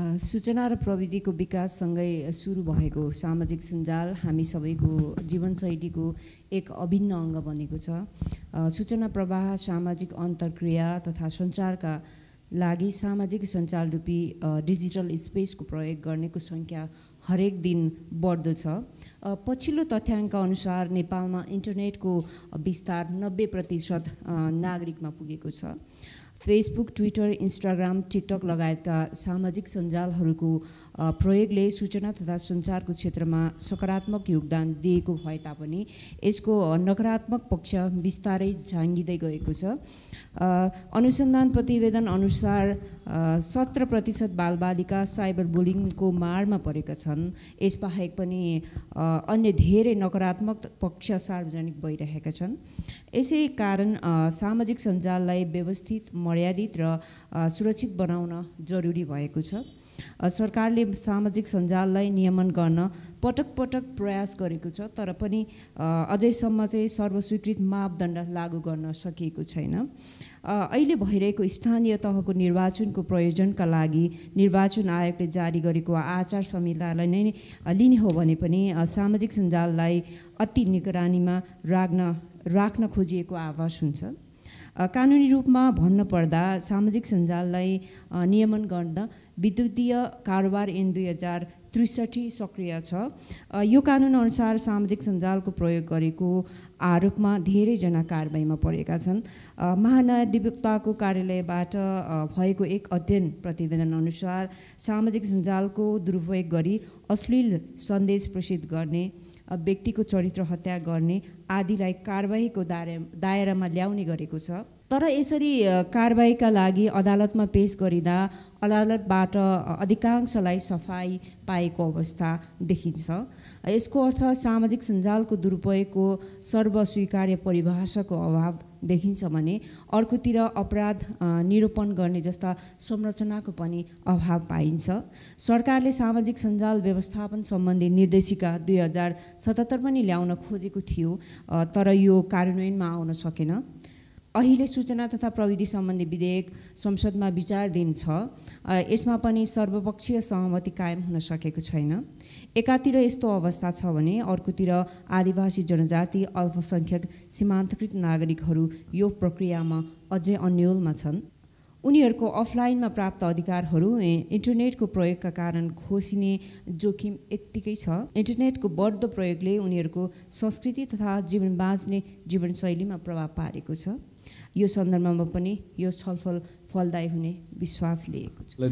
सूचना र प्रविधिको विकाससँगै सुरु भएको सामाजिक सञ्जाल हामी सबैको जीवनशैलीको एक अभिन्न अङ्ग बनेको छ सूचना प्रवाह सामाजिक अन्तर्क्रिया तथा सञ्चारका लागि सामाजिक सञ्चाल रूपी डिजिटल स्पेसको प्रयोग गर्नेको सङ्ख्या हरेक दिन बढ्दो छ पछिल्लो तथ्याङ्क अनुसार नेपालमा इन्टरनेटको विस्तार नब्बे प्रतिशत नागरिकमा पुगेको छ फेसबुक ट्विटर इन्स्टाग्राम टिकटक लगायतका सामाजिक सञ्जालहरूको प्रयोगले सूचना तथा सञ्चारको क्षेत्रमा सकारात्मक योगदान दिएको भए तापनि यसको नकारात्मक पक्ष बिस्तारै झाँगिँदै गएको छ अनुसन्धान प्रतिवेदन अनुसार सत्र प्रतिशत बालबालिका साइबर बुलिङको मारमा परेका छन् यसबाहेक पनि अन्य धेरै नकारात्मक पक्ष सार्वजनिक भइरहेका छन् यसै कारण सामाजिक सञ्जाललाई व्यवस्थित मर्यादित र सुरक्षित बनाउन जरुरी भएको छ सरकारले सामाजिक सञ्जाललाई नियमन गर्न पटक पटक प्रयास गरेको छ तर पनि अझैसम्म चाहिँ सर्वस्वीकृत मापदण्ड लागू गर्न सकिएको छैन अहिले भइरहेको स्थानीय तहको निर्वाचनको प्रयोजनका लागि निर्वाचन आयोगले जारी गरेको आचार संहितालाई नै लिने हो भने पनि सामाजिक सञ्जाललाई अति निगरानीमा राख्न राख्न खोजिएको आवाज हुन्छ कानुनी रूपमा भन्नुपर्दा सामाजिक सञ्जाललाई नियमन गर्न विद्युतीय कारोबार ऐन दुई हजार त्रिसठी सक्रिय छ यो कानुनअनुसार सामाजिक सञ्जालको प्रयोग गरेको आरोपमा धेरैजना कारवाहीमा परेका छन् महानयाधिवक्ताको कार्यालयबाट भएको एक अध्ययन प्रतिवेदनअनुसार सामाजिक सञ्जालको दुरुपयोग गरी अश्लील सन्देश प्रेषित गर्ने व्यक्तिको चरित्र हत्या गर्ने आदिलाई कारवाहीको दायरा दायरामा ल्याउने गरेको छ तर यसरी कारवाहीका लागि अदालतमा पेस गरिँदा अदालतबाट अधिकांशलाई सफाई पाएको अवस्था देखिन्छ यसको अर्थ सामाजिक सञ्जालको दुरुपयोगको सर्वस्वीकार्य परिभाषाको अभाव देखिन्छ भने अर्कोतिर अपराध निरूपण गर्ने जस्ता संरचनाको पनि अभाव पाइन्छ सरकारले सामाजिक सञ्जाल व्यवस्थापन सम्बन्धी निर्देशिका दुई हजार सतहत्तर पनि ल्याउन खोजेको थियो तर यो कार्यान्वयनमा आउन सकेन अहिले सूचना तथा प्रविधि सम्बन्धी विधेयक संसदमा विचारधीन छ यसमा पनि सर्वपक्षीय सहमति कायम हुन सकेको छैन एकातिर यस्तो अवस्था छ भने अर्कोतिर आदिवासी जनजाति अल्पसङ्ख्यक सीमान्तकृत नागरिकहरू यो प्रक्रियामा अझै अन्यलमा छन् उनीहरूको अफलाइनमा प्राप्त अधिकारहरू इन्टरनेटको प्रयोगका कारण खोसिने जोखिम यत्तिकै छ इन्टरनेटको बढ्दो प्रयोगले उनीहरूको संस्कृति तथा जीवन बाँच्ने जीवनशैलीमा प्रभाव पारेको छ यो सन्दर्भमा पनि यो छलफल फलदायी हुने विश्वास लिएको छ